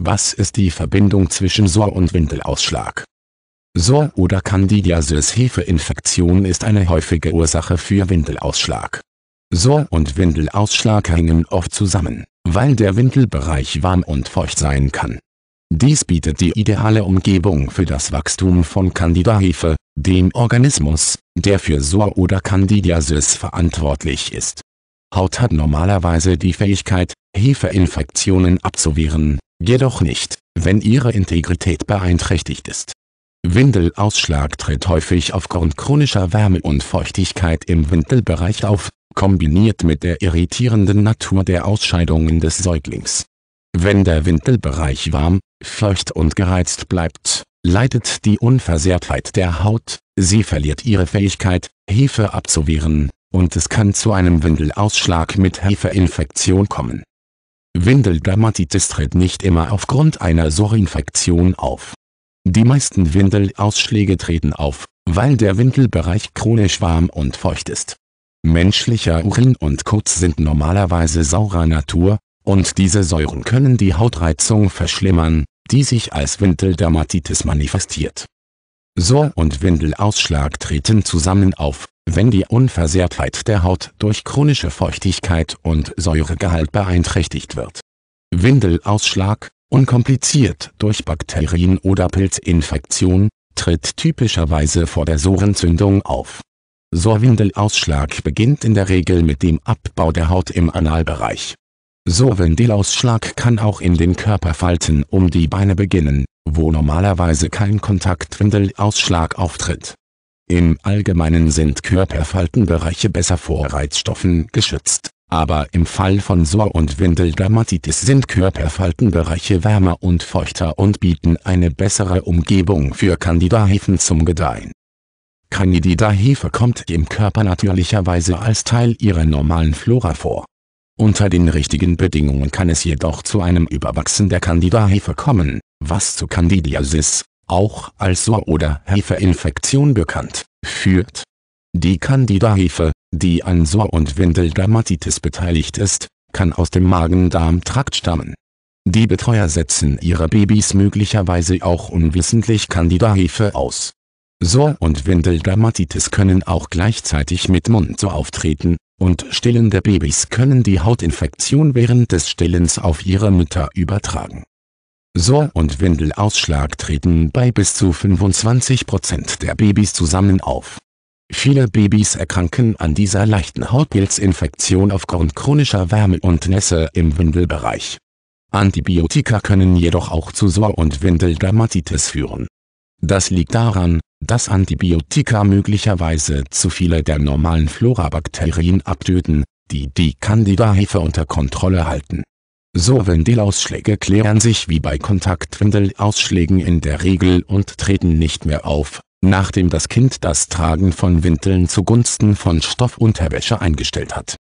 Was ist die Verbindung zwischen SOR und Windelausschlag? SOR oder Candidiasis Hefeinfektion ist eine häufige Ursache für Windelausschlag. SOR und Windelausschlag hängen oft zusammen, weil der Windelbereich warm und feucht sein kann. Dies bietet die ideale Umgebung für das Wachstum von Candida-Hefe, dem Organismus, der für SOR oder Candidiasis verantwortlich ist. Haut hat normalerweise die Fähigkeit, Hefeinfektionen abzuwehren, jedoch nicht, wenn ihre Integrität beeinträchtigt ist. Windelausschlag tritt häufig aufgrund chronischer Wärme und Feuchtigkeit im Windelbereich auf, kombiniert mit der irritierenden Natur der Ausscheidungen des Säuglings. Wenn der Windelbereich warm, feucht und gereizt bleibt, leidet die Unversehrtheit der Haut, sie verliert ihre Fähigkeit, Hefe abzuwehren, und es kann zu einem Windelausschlag mit Hefeinfektion kommen Windeldermatitis tritt nicht immer aufgrund einer Sorinfektion auf. Die meisten Windelausschläge treten auf, weil der Windelbereich chronisch warm und feucht ist. Menschlicher Urin und Kot sind normalerweise saurer Natur, und diese Säuren können die Hautreizung verschlimmern, die sich als Windeldermatitis manifestiert Sor- und Windelausschlag treten zusammen auf, wenn die Unversehrtheit der Haut durch chronische Feuchtigkeit und Säuregehalt beeinträchtigt wird. Windelausschlag, unkompliziert durch Bakterien- oder Pilzinfektion, tritt typischerweise vor der Sorentzündung auf. Sorwindelausschlag beginnt in der Regel mit dem Abbau der Haut im Analbereich. Sorwindelausschlag kann auch in den Körperfalten um die Beine beginnen, wo normalerweise kein Kontaktwindelausschlag auftritt. Im Allgemeinen sind Körperfaltenbereiche besser vor Reizstoffen geschützt, aber im Fall von Sor- und Windeldermatitis sind Körperfaltenbereiche wärmer und feuchter und bieten eine bessere Umgebung für Candida-Hefen zum Gedeihen. Candida-Hefe kommt im Körper natürlicherweise als Teil ihrer normalen Flora vor. Unter den richtigen Bedingungen kann es jedoch zu einem Überwachsen der Candida-Hefe kommen was zu Candidiasis, auch als Sor- oder Hefeinfektion bekannt, führt. Die Candida-Hefe, die an Sor- und Windeldermatitis beteiligt ist, kann aus dem Magen-Darm-Trakt stammen. Die Betreuer setzen ihre Babys möglicherweise auch unwissentlich Candida-Hefe aus. Sor- und Windeldermatitis können auch gleichzeitig mit Mund so auftreten, und stillende Babys können die Hautinfektion während des Stillens auf ihre Mütter übertragen Sohr- und Windelausschlag treten bei bis zu 25% der Babys zusammen auf. Viele Babys erkranken an dieser leichten Hautpilzinfektion aufgrund chronischer Wärme und Nässe im Windelbereich. Antibiotika können jedoch auch zu Sohr- und Windeldermatitis führen. Das liegt daran, dass Antibiotika möglicherweise zu viele der normalen Florabakterien abtöten, die die Candida-Hefe unter Kontrolle halten so Sorbendelausschläge klären sich wie bei Kontaktwindelausschlägen in der Regel und treten nicht mehr auf, nachdem das Kind das Tragen von Windeln zugunsten von Stoffunterwäsche eingestellt hat